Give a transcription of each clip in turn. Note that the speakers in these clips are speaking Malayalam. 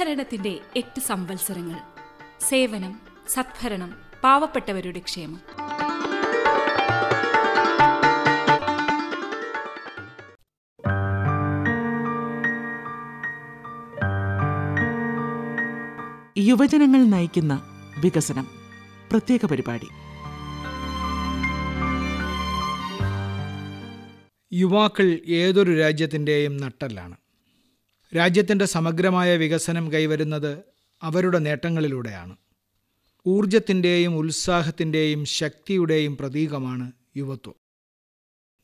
സദ്ഭരണത്തിന്റെ എട്ട് സംവത്സരങ്ങൾ സേവനം സദ്ഭരണം പാവപ്പെട്ടവരുടെ ക്ഷേമം യുവജനങ്ങൾ നയിക്കുന്ന വികസനം പ്രത്യേക പരിപാടി യുവാക്കൾ ഏതൊരു രാജ്യത്തിൻ്റെയും നട്ടല്ലാണ് രാജ്യത്തിൻ്റെ സമഗ്രമായ വികസനം കൈവരുന്നത് അവരുടെ നേട്ടങ്ങളിലൂടെയാണ് ഊർജത്തിൻ്റെയും ഉത്സാഹത്തിൻ്റെയും ശക്തിയുടെയും പ്രതീകമാണ് യുവത്വം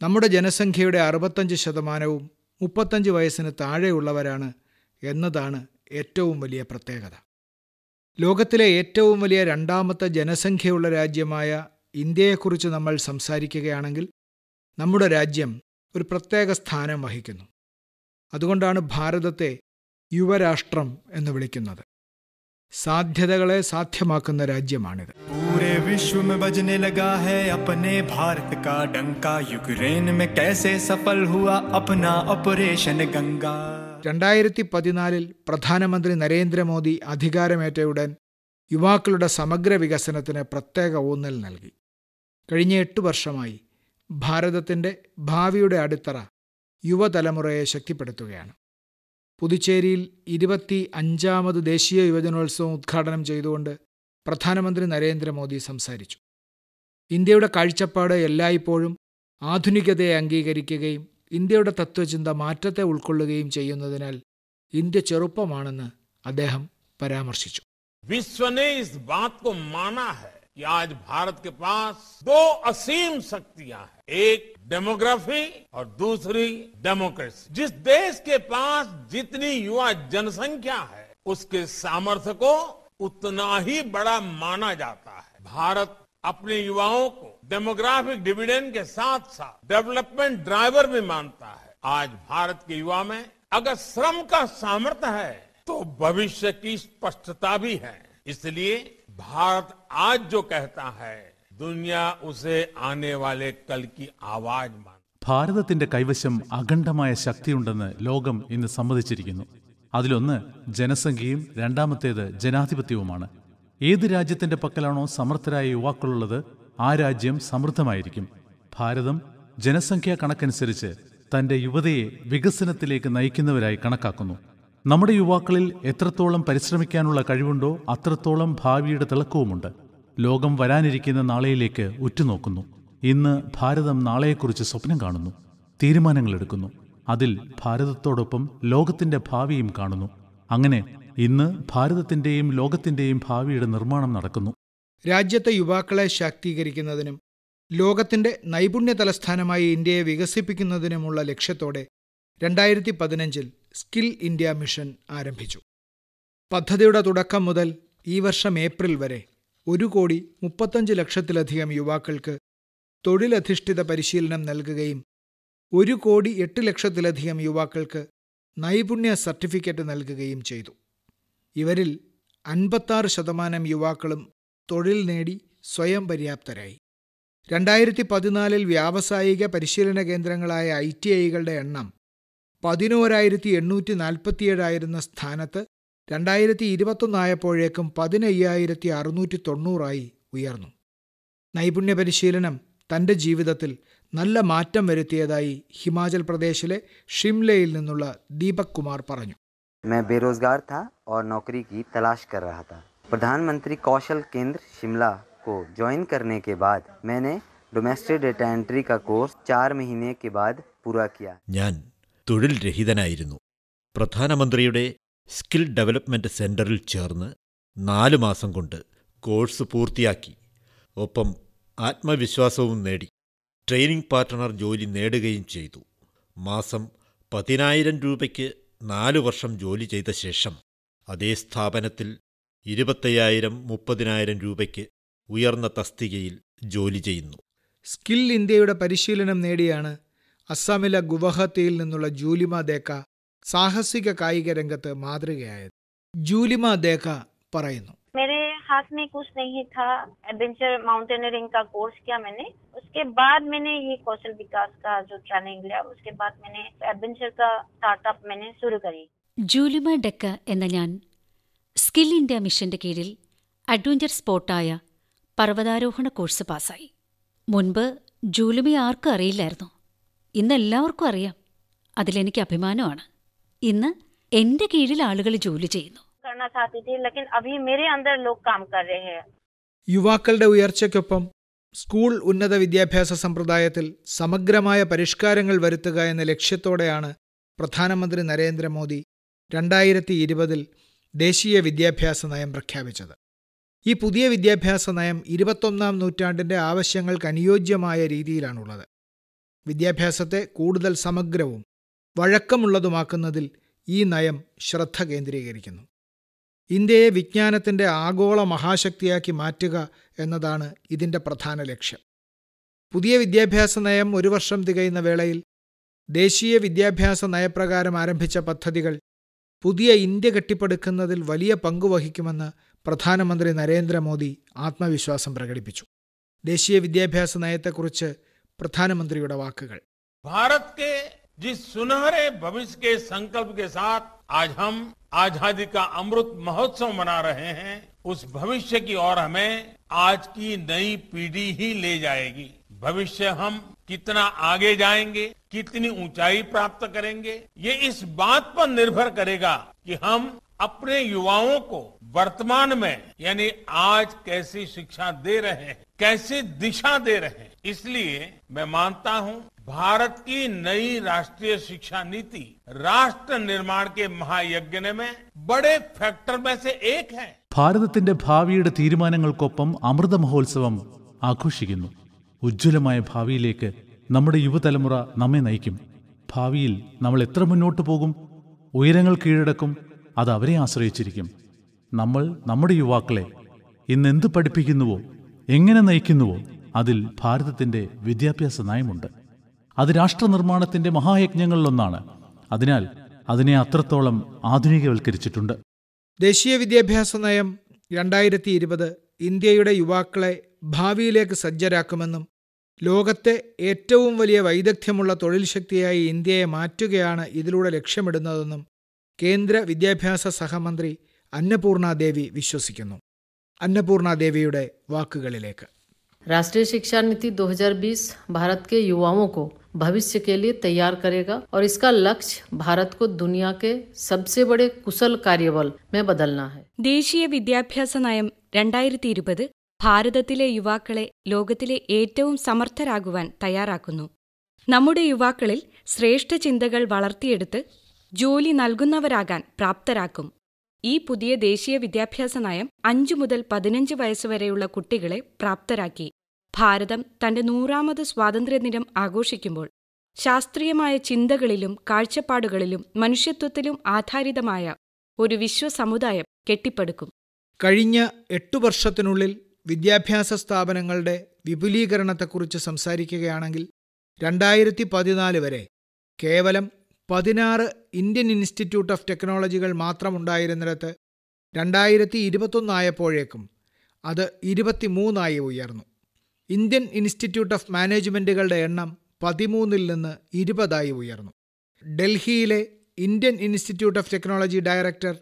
നമ്മുടെ ജനസംഖ്യയുടെ അറുപത്തഞ്ച് ശതമാനവും മുപ്പത്തഞ്ച് വയസ്സിന് താഴെയുള്ളവരാണ് എന്നതാണ് ഏറ്റവും വലിയ പ്രത്യേകത ലോകത്തിലെ ഏറ്റവും വലിയ രണ്ടാമത്തെ ജനസംഖ്യയുള്ള രാജ്യമായ ഇന്ത്യയെക്കുറിച്ച് നമ്മൾ സംസാരിക്കുകയാണെങ്കിൽ നമ്മുടെ രാജ്യം ഒരു പ്രത്യേക സ്ഥാനം വഹിക്കുന്നു അതുകൊണ്ടാണ് ഭാരതത്തെ യുവരാഷ്ട്രം എന്ന് വിളിക്കുന്നത് സാധ്യതകളെ സാധ്യമാക്കുന്ന രാജ്യമാണിത് രണ്ടായിരത്തി പതിനാലിൽ പ്രധാനമന്ത്രി നരേന്ദ്രമോദി അധികാരമേറ്റയുടൻ യുവാക്കളുടെ സമഗ്ര വികസനത്തിന് പ്രത്യേക ഊന്നൽ നൽകി കഴിഞ്ഞ എട്ട് വർഷമായി ഭാരതത്തിൻ്റെ ഭാവിയുടെ അടിത്തറ യുവതലമുറയെ ശക്തിപ്പെടുത്തുകയാണ് പുതുച്ചേരിയിൽ ഇരുപത്തി അഞ്ചാമത് ദേശീയ യുവജനോത്സവം ഉദ്ഘാടനം ചെയ്തുകൊണ്ട് പ്രധാനമന്ത്രി നരേന്ദ്രമോദി സംസാരിച്ചു ഇന്ത്യയുടെ കാഴ്ചപ്പാട് എല്ലായ്പ്പോഴും ആധുനികതയെ അംഗീകരിക്കുകയും ഇന്ത്യയുടെ തത്വചിന്ത മാറ്റത്തെ ഉൾക്കൊള്ളുകയും ചെയ്യുന്നതിനാൽ ഇന്ത്യ ചെറുപ്പമാണെന്ന് അദ്ദേഹം പരാമർശിച്ചു വിശ്വനെ ഇസ് ബാത് മാനാ कि आज भारत के पास दो असीम शक्तियां हैं एक डेमोग्राफी और दूसरी डेमोक्रेसी जिस देश के पास जितनी युवा जनसंख्या है उसके सामर्थ्य को उतना ही बड़ा माना जाता है भारत अपने युवाओं को डेमोग्राफिक डिविडेंड के साथ साथ डेवलपमेंट ड्राइवर भी मानता है आज भारत के युवा में अगर श्रम का सामर्थ्य है तो भविष्य की स्पष्टता भी है इसलिए भारत आज जो कहता है दुनिया उसे आने वाले कल की आवाज मान ഭാരതത്തിന്റെ കൈവശം അഖണ്ഡമായ ശക്തിയുണ്ടെന്ന് ലോകം ഇന്ന് സമ്മതിച്ചിരിക്കുന്നു അതിലൊന്ന് ജനസംഖ്യയും രണ്ടാമത്തേത് ജനാധിപത്യവുമാണ് ഏത് രാജ്യത്തിന്റെ പക്കലാണോ സമർത്ഥരായ യുവാക്കളുള്ളത് ആ രാജ്യം സമൃദ്ധമായിരിക്കും ഭാരതം ജനസംഖ്യാ കണക്കനുസരിച്ച് തന്റെ യുവതയെ വികസനത്തിലേക്ക് നയിക്കുന്നവരായി കണക്കാക്കുന്നു നമ്മുടെ യുവാക്കളിൽ എത്രത്തോളം പരിശ്രമിക്കാനുള്ള കഴിവുണ്ടോ അത്രത്തോളം ഭാവിയുടെ തിളക്കവുമുണ്ട് ലോകം വരാനിരിക്കുന്ന നാളെയിലേക്ക് ഉറ്റുനോക്കുന്നു ഇന്ന് ഭാരതം നാളെയെക്കുറിച്ച് സ്വപ്നം കാണുന്നു തീരുമാനങ്ങളെടുക്കുന്നു അതിൽ ഭാരതത്തോടൊപ്പം ലോകത്തിന്റെ ഭാവിയും കാണുന്നു അങ്ങനെ ഇന്ന് ഭാരതത്തിന്റെയും ലോകത്തിന്റെയും ഭാവിയുടെ നിർമ്മാണം നടക്കുന്നു രാജ്യത്തെ യുവാക്കളെ ശാക്തീകരിക്കുന്നതിനും ലോകത്തിന്റെ നൈപുണ്യ തലസ്ഥാനമായി ഇന്ത്യയെ വികസിപ്പിക്കുന്നതിനുമുള്ള ലക്ഷ്യത്തോടെ രണ്ടായിരത്തി പതിനഞ്ചിൽ സ്കിൽ ഇന്ത്യ മിഷൻ ആരംഭിച്ചു പദ്ധതിയുടെ തുടക്കം മുതൽ ഈ വർഷം ഏപ്രിൽ വരെ ഒരു കോടി മുപ്പത്തഞ്ച് ലക്ഷത്തിലധികം യുവാക്കൾക്ക് തൊഴിലധിഷ്ഠിത പരിശീലനം നൽകുകയും ഒരു കോടി എട്ട് ലക്ഷത്തിലധികം യുവാക്കൾക്ക് നൈപുണ്യ സർട്ടിഫിക്കറ്റ് നൽകുകയും ചെയ്തു ഇവരിൽ അൻപത്താറ് ശതമാനം യുവാക്കളും തൊഴിൽ നേടി സ്വയം പര്യാപ്തരായി രണ്ടായിരത്തി പതിനാലിൽ വ്യാവസായിക പരിശീലന കേന്ദ്രങ്ങളായ ഐ ടി ഐകളുടെ എണ്ണം പതിനോരായിരത്തി എണ്ണൂറ്റി നാൽപ്പത്തിയേഴായിരുന്ന സ്ഥാനത്ത് രണ്ടായിരത്തി ഇരുപത്തൊന്നായപ്പോഴേക്കും പതിനയ്യായിരത്തി അറുന്നൂറ്റി തൊണ്ണൂറായി ഉയർന്നു നൈപുണ്യ പരിശീലനം തൻ്റെ ജീവിതത്തിൽ നല്ല മാറ്റം വരുത്തിയതായി ഹിമാചൽ പ്രദേശിലെ ഷിംലയിൽ നിന്നുള്ള ദീപക് കുമാർ പറഞ്ഞു പ്രധാനമന്ത്രി കൗശൽ കേന്ദ്ര ഷിംല नौकरी की तलाश कर रहा था प्रधानमंत्री ഞാൻ തൊഴിൽ രഹിതനായിരുന്നു പ്രധാനമന്ത്രിയുടെ സ്കിൽ ഡെവലപ്മെന്റ് സെന്ററിൽ ചേർന്ന് നാലു മാസം കൊണ്ട് കോഴ്സ് പൂർത്തിയാക്കി ഒപ്പം ആത്മവിശ്വാസവും നേടി ട്രെയിനിംഗ് പാർട്ട്ണർ ജോലി നേടുകയും ചെയ്തു മാസം പതിനായിരം രൂപയ്ക്ക് നാലു വർഷം ജോലി ചെയ്ത ശേഷം അതേ സ്ഥാപനത്തിൽ ഇരുപത്തയ്യായിരം മുപ്പതിനായിരം രൂപയ്ക്ക് ഉയർന്ന തസ്തികയിൽ ജോലി ചെയ്യുന്നു സ്കിൽ ഇന്ത്യയുടെ പരിശീലനം നേടിയാണ് അസമിലെ ഗുവഹത്തിയിൽ നിന്നുള്ള ജൂലിമ ദേക്ക സാഹസിക കായിക രംഗത്ത് മാതൃകയായത് ജൂലിമ ദേക്ക പറയുന്നു उसके बाद मैंने ये कौशल विकास का जो ट्रेनिंग लिया उसके बाद मैंने एडवेंचर का स्टार्टअप मैंने शुरू करी ജൂലിമ ഡെക്ക എന്ന ഞാൻ സ്കിൽ ഇന്ത്യ മിഷന്റെ കീഴിൽ അഡ്വഞ്ചർ സ്പോട്ടായ പർവ്വതാരോഹണ കോഴ്സ് പാസ്സായി മുൻപ് ജൂലിമ ആർക്കും അറിയില്ലായിരുന്നു ഇന്ന് എല്ലാവർക്കും അറിയാം അതിലെനിക്ക് അഭിമാനമാണ് ഇന്ന് എന്റെ കീഴിൽ ആളുകൾ ജോലി ചെയ്യുന്നു യുവാക്കളുടെ ഉയർച്ചയ്ക്കൊപ്പം സ്കൂൾ ഉന്നത വിദ്യാഭ്യാസ സമ്പ്രദായത്തിൽ സമഗ്രമായ പരിഷ്കാരങ്ങൾ വരുത്തുക എന്ന ലക്ഷ്യത്തോടെയാണ് പ്രധാനമന്ത്രി നരേന്ദ്രമോദി രണ്ടായിരത്തി ഇരുപതിൽ ദേശീയ വിദ്യാഭ്യാസ നയം പ്രഖ്യാപിച്ചത് ഈ പുതിയ വിദ്യാഭ്യാസ നയം ഇരുപത്തൊന്നാം നൂറ്റാണ്ടിൻ്റെ ആവശ്യങ്ങൾക്ക് അനുയോജ്യമായ രീതിയിലാണുള്ളത് വിദ്യാഭ്യാസത്തെ കൂടുതൽ സമഗ്രവും വഴക്കമുള്ളതുമാക്കുന്നതിൽ ഈ നയം ശ്രദ്ധ കേന്ദ്രീകരിക്കുന്നു ഇന്ത്യയെ വിജ്ഞാനത്തിൻ്റെ ആഗോള മഹാശക്തിയാക്കി മാറ്റുക എന്നതാണ് ഇതിൻ്റെ പ്രധാന ലക്ഷ്യം പുതിയ വിദ്യാഭ്യാസ നയം ഒരു വർഷം തികയുന്ന വേളയിൽ ദേശീയ വിദ്യാഭ്യാസ നയപ്രകാരം ആരംഭിച്ച പദ്ധതികൾ പുതിയ ഇന്ത്യ കെട്ടിപ്പടുക്കുന്നതിൽ വലിയ പങ്കുവഹിക്കുമെന്ന് പ്രധാനമന്ത്രി നരേന്ദ്രമോദി ആത്മവിശ്വാസം പ്രകടിപ്പിച്ചു ദേശീയ വിദ്യാഭ്യാസ നയത്തെക്കുറിച്ച് प्रधानमंत्री പ്രധാനമന്ത്രിയുടെ भारत के जिस सुनहरे भविष्य के संकल्प के साथ आज हम आजादी का अमृत महोत्सव मना रहे हैं उस भविष्य की ओर हमें आज की नई पीढ़ी ही ले जाएगी भविष्य हम कितना आगे जाएंगे कितनी ऊंचाई प्राप्त करेंगे ये इस बात पर निर्भर करेगा कि हम अपने युवाओं को वर्तमान में यानी आज कैसी शिक्षा दे रहे हैं कैसी दिशा दे रहे हैं इसलिए मैं मानता हूं भारत की नई राष्ट्रीय शिक्षा नीति राष्ट्र निर्माण के महायज्ञ में बड़े फैक्टर में से एक है भारत भाविय तीरानपम अमृत महोत्सव आघोषिक उज्ज्वल भावे नमें युवतमु नमें नई भावी नामेत्र मोटू उयर कीड़क അത് അവരെ ആശ്രയിച്ചിരിക്കും നമ്മൾ നമ്മുടെ യുവാക്കളെ ഇന്ന് എന്ത് പഠിപ്പിക്കുന്നുവോ എങ്ങനെ നയിക്കുന്നുവോ അതിൽ ഭാരതത്തിൻ്റെ വിദ്യാഭ്യാസ നയമുണ്ട് അത് രാഷ്ട്രനിർമ്മാണത്തിൻ്റെ മഹായജ്ഞങ്ങളിലൊന്നാണ് അതിനാൽ അതിനെ അത്രത്തോളം ആധുനികവൽക്കരിച്ചിട്ടുണ്ട് ദേശീയ വിദ്യാഭ്യാസ നയം രണ്ടായിരത്തി ഇരുപത് ഇന്ത്യയുടെ യുവാക്കളെ ഭാവിയിലേക്ക് സജ്ജരാക്കുമെന്നും ലോകത്തെ ഏറ്റവും വലിയ വൈദഗ്ധ്യമുള്ള തൊഴിൽ ശക്തിയായി ഇന്ത്യയെ മാറ്റുകയാണ് ഇതിലൂടെ ലക്ഷ്യമിടുന്നതെന്നും കേന്ദ്ര വിദ്യാഭ്യാസ സഹമന്ത്രി അന്നപൂർണാദേവി വിശ്വസിക്കുന്നു അന്നപൂർണാദേവിയുടെ ദേവിയുടെ വാക്കുകളിലേക്ക് രാഷ്ട്രീയ ശിക്ഷാ നീതി 2020 भारत ബീസ് ഭാരത് को भविष्य के लिए तैयार करेगा और इसका लक्ष्य भारत को दुनिया के सबसे बड़े कुशल कार्यबल ദേശീയ വിദ്യാഭ്യാസ നയം രണ്ടായിരത്തി ഇരുപത് ഭാരതത്തിലെ യുവാക്കളെ ലോകത്തിലെ ഏറ്റവും സമർത്ഥരാകുവാൻ തയ്യാറാക്കുന്നു നമ്മുടെ യുവാക്കളിൽ ശ്രേഷ്ഠ ചിന്തകൾ വളർത്തിയെടുത്ത് ജോലി നൽകുന്നവരാകാൻ പ്രാപ്തരാക്കും ഈ പുതിയ ദേശീയ വിദ്യാഭ്യാസ നയം അഞ്ചു മുതൽ പതിനഞ്ച് വയസ്സുവരെയുള്ള കുട്ടികളെ പ്രാപ്തരാക്കി ഭാരതം തന്റെ നൂറാമത് സ്വാതന്ത്ര്യദിനം ആഘോഷിക്കുമ്പോൾ ശാസ്ത്രീയമായ ചിന്തകളിലും കാഴ്ചപ്പാടുകളിലും മനുഷ്യത്വത്തിലും ആധാരിതമായ ഒരു വിശ്വസമുദായം കെട്ടിപ്പടുക്കും കഴിഞ്ഞ എട്ടു വർഷത്തിനുള്ളിൽ വിദ്യാഭ്യാസ സ്ഥാപനങ്ങളുടെ വിപുലീകരണത്തെക്കുറിച്ച് സംസാരിക്കുകയാണെങ്കിൽ രണ്ടായിരത്തി പതിനാല് വരെ കേവലം പതിനാറ് ഇന്ത്യൻ ഇൻസ്റ്റിറ്റ്യൂട്ട് ഓഫ് ടെക്നോളജികൾ മാത്രമുണ്ടായിരുന്നിടത്ത് രണ്ടായിരത്തി ഇരുപത്തൊന്നായപ്പോഴേക്കും അത് ഇരുപത്തിമൂന്നായി ഉയർന്നു ഇന്ത്യൻ ഇൻസ്റ്റിറ്റ്യൂട്ട് ഓഫ് മാനേജ്മെൻറ്റുകളുടെ എണ്ണം പതിമൂന്നിൽ നിന്ന് ഇരുപതായി ഉയർന്നു ഡൽഹിയിലെ Indian Institute of Technology director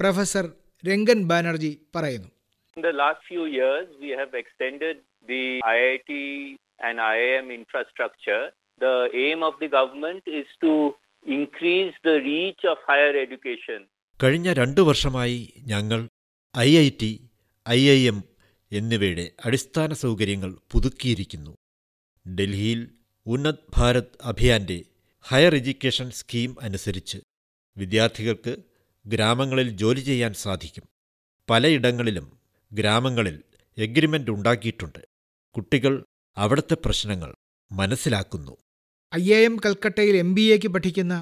professor Rangan Banerjee പറയുന്നു In the last few years, we have extended and IIM infrastructure. The aim of the government is to increase the reach of higher education. കഴിഞ്ഞ രണ്ടു വർഷമായി ഞങ്ങൾ I I T I I M എന്നിവയുടെ അടിസ്ഥാന സൗകര്യങ്ങൾ പുതുക്കിയിരിക്കുന്നു ഡൽഹിയിൽ ഉന്നത് ഭാരത് അഭിയാന്റെ ഹയർ എഡ്യൂക്കേഷൻ സ്കീം അനുസരിച്ച് വിദ്യാർത്ഥികൾക്ക് ഗ്രാമങ്ങളിൽ ജോലി ചെയ്യാൻ സാധിക്കും പലയിടങ്ങളിലും ഗ്രാമങ്ങളിൽ എഗ്രിമെൻ്റ് ഉണ്ടാക്കിയിട്ടുണ്ട് കുട്ടികൾ അവിടുത്തെ പ്രശ്നങ്ങൾ മനസ്സിലാക്കുന്നു ഐ ഐ എം കൽക്കട്ടയിൽ എം ബി എക്ക് പഠിക്കുന്ന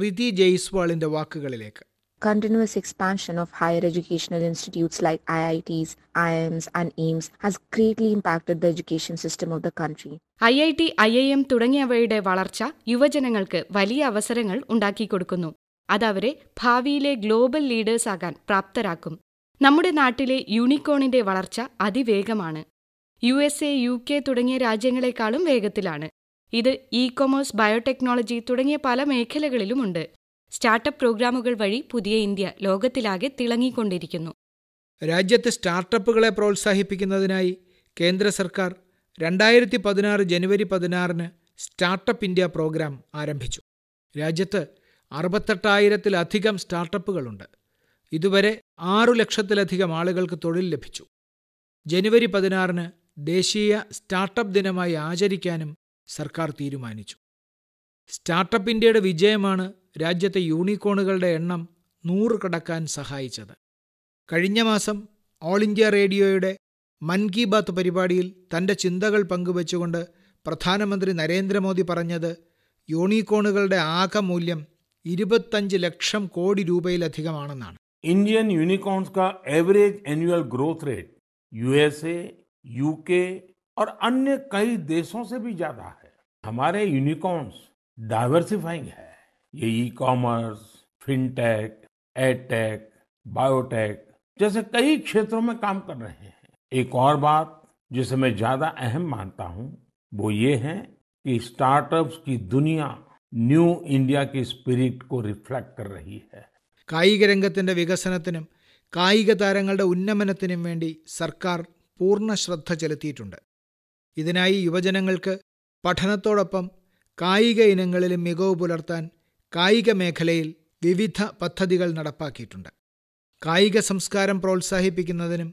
റിതി ജയ്സ്വാളിന്റെ വാക്കുകളിലേക്ക് continuous expansion of higher educational institutes like IITs, IIMs, and e AIMS has greatly impacted the education system of the country. IIT, IIM T തുടങ്ങിയവയുടെ വളർച്ച യുവജനങ്ങൾക്ക് വലിയ അവസരങ്ങൾ ഉണ്ടാക്കിക്കൊടുക്കുന്നു അതവരെ ഭാവിയിലെ ഗ്ലോബൽ ലീഡേഴ്സ് ആകാൻ പ്രാപ്തരാക്കും നമ്മുടെ നാട്ടിലെ യൂണിക്കോണിന്റെ വളർച്ച അതിവേഗമാണ് U S A U K തുടങ്ങിയ രാജ്യങ്ങളെക്കാളും വേഗത്തിലാണ് ഇത് ഇ കൊമേഴ്സ് ബയോടെക്നോളജി തുടങ്ങിയ പല മേഖലകളിലുമുണ്ട് സ്റ്റാർട്ടപ്പ് പ്രോഗ്രാമുകൾ വഴി പുതിയ ഇന്ത്യ ലോകത്തിലാകെ തിളങ്ങിക്കൊണ്ടിരിക്കുന്നു രാജ്യത്തെ സ്റ്റാർട്ടപ്പുകളെ പ്രോത്സാഹിപ്പിക്കുന്നതിനായി കേന്ദ്ര സർക്കാർ രണ്ടായിരത്തി പതിനാറ് ജനുവരി പതിനാറിന് സ്റ്റാർട്ടപ്പ് ഇന്ത്യ പ്രോഗ്രാം ആരംഭിച്ചു രാജ്യത്ത് അറുപത്തെട്ടായിരത്തിലധികം സ്റ്റാർട്ടപ്പുകളുണ്ട് ഇതുവരെ ആറു ലക്ഷത്തിലധികം ആളുകൾക്ക് തൊഴിൽ ലഭിച്ചു ജനുവരി പതിനാറിന് ദേശീയ സ്റ്റാർട്ടപ്പ് ദിനമായി ആചരിക്കാനും സർക്കാർ തീരുമാനിച്ചു സ്റ്റാർട്ടപ്പ് ഇന്ത്യയുടെ വിജയമാണ് രാജ്യത്തെ യൂണിക്കോണുകളുടെ എണ്ണം നൂറ് കടക്കാൻ സഹായിച്ചത് കഴിഞ്ഞ മാസം ഓൾ ഇന്ത്യ റേഡിയോയുടെ മൻ കി ബാത്ത് പരിപാടിയിൽ തൻ്റെ ചിന്തകൾ പങ്കുവച്ചുകൊണ്ട് പ്രധാനമന്ത്രി നരേന്ദ്രമോദി പറഞ്ഞത് യൂണിക്കോണുകളുടെ ആകെ മൂല്യം ഇരുപത്തഞ്ച് ലക്ഷം കോടി രൂപയിലധികമാണെന്നാണ് ഇന്ത്യൻ യൂണിക്കോൺസ് കാ average annual growth rate U S A U K और अन्य कई देशों से भी ज्यादा है हमारे यूनिकॉर्न्स डाइवर्सिफाइंग है ये e commerce fintech edtech biotech जैसे कई क्षेत्रों में काम कर रहे हैं एक और बात जिसे मैं ज्यादा अहम मानता हूं वो ये है कि स्टार्टअप्स की दुनिया ന്യൂ ഇന്ത്യക്ക് സ്പിരിറ്റ് കോ റിഫ്ലക്ട് കർ റഹി ഹെ കായിക രംഗത്തിൻ്റെ വികസനത്തിനും കായിക താരങ്ങളുടെ ഉന്നമനത്തിനും വേണ്ടി സർക്കാർ പൂർണ്ണ ശ്രദ്ധ ചെലുത്തിയിട്ടുണ്ട് ഇതിനായി യുവജനങ്ങൾക്ക് പഠനത്തോടൊപ്പം കായിക ഇനങ്ങളിലും മികവ് പുലർത്താൻ കായിക മേഖലയിൽ വിവിധ പദ്ധതികൾ നടപ്പാക്കിയിട്ടുണ്ട് കായിക സംസ്കാരം പ്രോത്സാഹിപ്പിക്കുന്നതിനും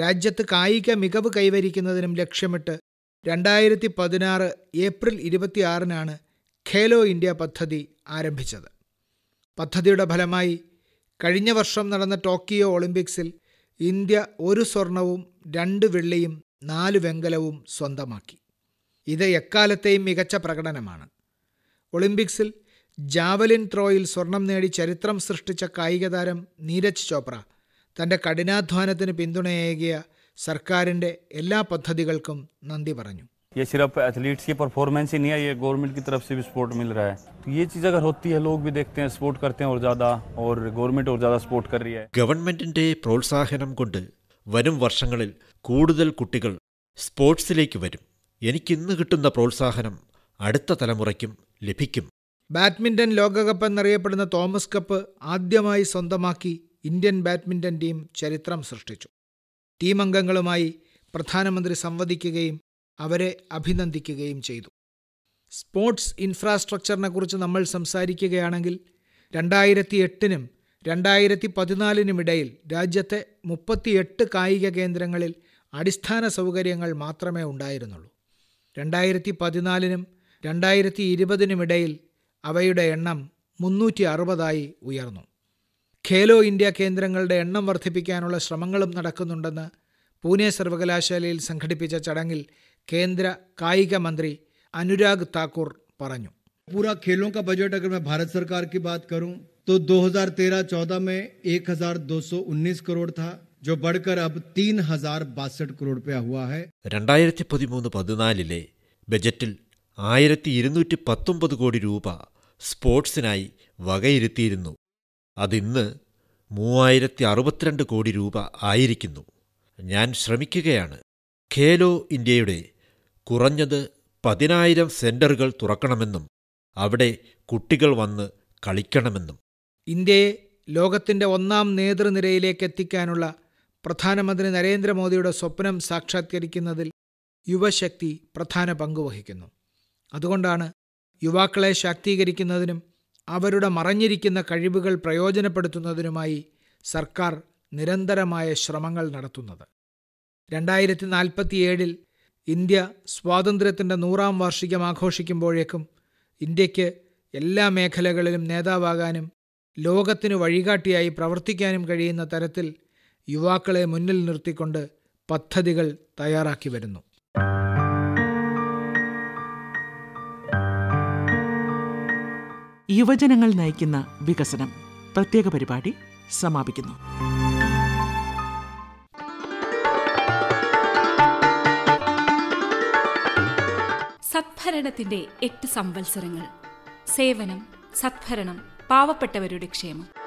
രാജ്യത്ത് കായിക മികവ് കൈവരിക്കുന്നതിനും ലക്ഷ്യമിട്ട് രണ്ടായിരത്തി പതിനാറ് ഏപ്രിൽ ഇരുപത്തിയാറിനാണ് ഖേലോ ഇന്ത്യ പദ്ധതി ആരംഭിച്ചത് പദ്ധതിയുടെ ഫലമായി കഴിഞ്ഞ വർഷം നടന്ന ടോക്കിയോ ഒളിമ്പിക്സിൽ ഇന്ത്യ ഒരു സ്വർണവും രണ്ട് വെള്ളിയും നാല് വെങ്കലവും സ്വന്തമാക്കി ഇത് എക്കാലത്തെയും മികച്ച പ്രകടനമാണ് ഒളിമ്പിക്സിൽ ജാവലിൻ ത്രോയിൽ സ്വർണം നേടി ചരിത്രം സൃഷ്ടിച്ച കായിക താരം നീരജ് ചോപ്ര തൻ്റെ കഠിനാധ്വാനത്തിന് പിന്തുണയേകിയ സർക്കാരിൻ്റെ എല്ലാ പദ്ധതികൾക്കും നന്ദി പറഞ്ഞു ये सिर्फ एथलीट्स की परफॉर्मेंस ही नहीं है ये गवर्नमेंट की तरफ से भी सपोर्ट मिल रहा है तो ये चीज़ अगर होती है लोग भी देखते हैं सपोर्ट करते हैं और ज़्यादा और गवर्नमेंट और ज़्यादा सपोर्ट कर रही है ഗവൺമെന്റിന്റെ പ്രോത്സാഹനം കൊണ്ട് വരും വർഷങ്ങളിൽ കൂടുതൽ കുട്ടികൾ സ്പോർട്സിലേക്ക് വരും എനിക്കിന്ന് കിട്ടുന്ന പ്രോത്സാഹനം അടുത്ത തലമുറയ്ക്കും ലഭിക്കും ബാഡ്മിന്റൺ ലോകകപ്പ് എന്നറിയപ്പെടുന്ന തോമസ് കപ്പ് ആദ്യമായി സ്വന്തമാക്കി ഇന്ത്യൻ ബാഡ്മിന്റൺ ടീം ചരിത്രം സൃഷ്ടിച്ചു ടീം അംഗങ്ങളുമായി പ്രധാനമന്ത്രി സംവദിക്കുകയും അവരെ അഭിനന്ദിക്കുകയും ചെയ്തു സ്പോർട്സ് ഇൻഫ്രാസ്ട്രക്ചറിനെ കുറിച്ച് നമ്മൾ സംസാരിക്കുകയാണെങ്കിൽ രണ്ടായിരത്തി എട്ടിനും രണ്ടായിരത്തി പതിനാലിനുമിടയിൽ രാജ്യത്തെ മുപ്പത്തിയെട്ട് കായിക കേന്ദ്രങ്ങളിൽ അടിസ്ഥാന സൗകര്യങ്ങൾ മാത്രമേ ഉണ്ടായിരുന്നുള്ളൂ രണ്ടായിരത്തി പതിനാലിനും രണ്ടായിരത്തി ഇരുപതിനുമിടയിൽ അവയുടെ എണ്ണം മുന്നൂറ്റി അറുപതായി ഉയർന്നു ഖേലോ ഇന്ത്യ കേന്ദ്രങ്ങളുടെ എണ്ണം വർദ്ധിപ്പിക്കാനുള്ള ശ്രമങ്ങളും നടക്കുന്നുണ്ടെന്ന് പൂനെ സർവകലാശാലയിൽ സംഘടിപ്പിച്ച ചടങ്ങിൽ കേന്ദ്ര കായിക മന്ത്രി അനുരാഗ് താക്കൂർ പറഞ്ഞു पूरा खेलों का बजट अगर मैं भारत सरकार की बात करूं तो 2013-14 में 1219 करोड़ था ജോ ബഡ്കർ രണ്ടായിരത്തി പതിമൂന്ന് പതിനാലിലെ ബജറ്റിൽ ആയിരത്തി ഇരുന്നൂറ്റി പത്തൊമ്പത് കോടി രൂപ സ്പോർട്സിനായി വകയിരുത്തിയിരുന്നു അതിന്ന് മൂവായിരത്തി അറുപത്തിരണ്ട് കോടി രൂപ ആയിരിക്കുന്നു ഞാൻ ശ്രമിക്കുകയാണ് ഖേലോ ഇന്ത്യയുടെ കുറഞ്ഞത് പതിനായിരം സെന്ററുകൾ തുറക്കണമെന്നും അവിടെ കുട്ടികൾ വന്ന് കളിക്കണമെന്നും ഇന്ത്യയെ ലോകത്തിൻ്റെ ഒന്നാം നേതൃനിരയിലേക്ക് എത്തിക്കാനുള്ള പ്രധാനമന്ത്രി നരേന്ദ്രമോദിയുടെ സ്വപ്നം സാക്ഷാത്കരിക്കുന്നതിൽ യുവശക്തി പ്രധാന പങ്ക് വഹിക്കുന്നു അതുകൊണ്ടാണ് യുവാക്കളെ ശാക്തീകരിക്കുന്നതിനും അവരുടെ മറഞ്ഞിരിക്കുന്ന കഴിവുകൾ പ്രയോജനപ്പെടുത്തുന്നതിനുമായി സർക്കാർ നിരന്തരമായ ശ്രമങ്ങൾ നടത്തുന്നത് രണ്ടായിരത്തി നാൽപ്പത്തിയേഴിൽ ഇന്ത്യ സ്വാതന്ത്ര്യത്തിൻ്റെ നൂറാം വാർഷികം ആഘോഷിക്കുമ്പോഴേക്കും ഇന്ത്യയ്ക്ക് എല്ലാ മേഖലകളിലും നേതാവാകാനും ലോകത്തിനു വഴികാട്ടിയായി പ്രവർത്തിക്കാനും കഴിയുന്ന തരത്തിൽ യുവാക്കളെ മുന്നിൽ നിർത്തിക്കൊണ്ട് പദ്ധതികൾ തയ്യാറാക്കി വരുന്നു യുവജനങ്ങൾ നയിക്കുന്ന വികസനം പ്രത്യേക പരിപാടി സമാപിക്കുന്നു സത്ഭരണത്തിന്റെ എട്ട് സംവത്സരങ്ങൾ സേവനം സത്ഭരണം പാവപ്പെട്ടവരുടെ ക്ഷേമം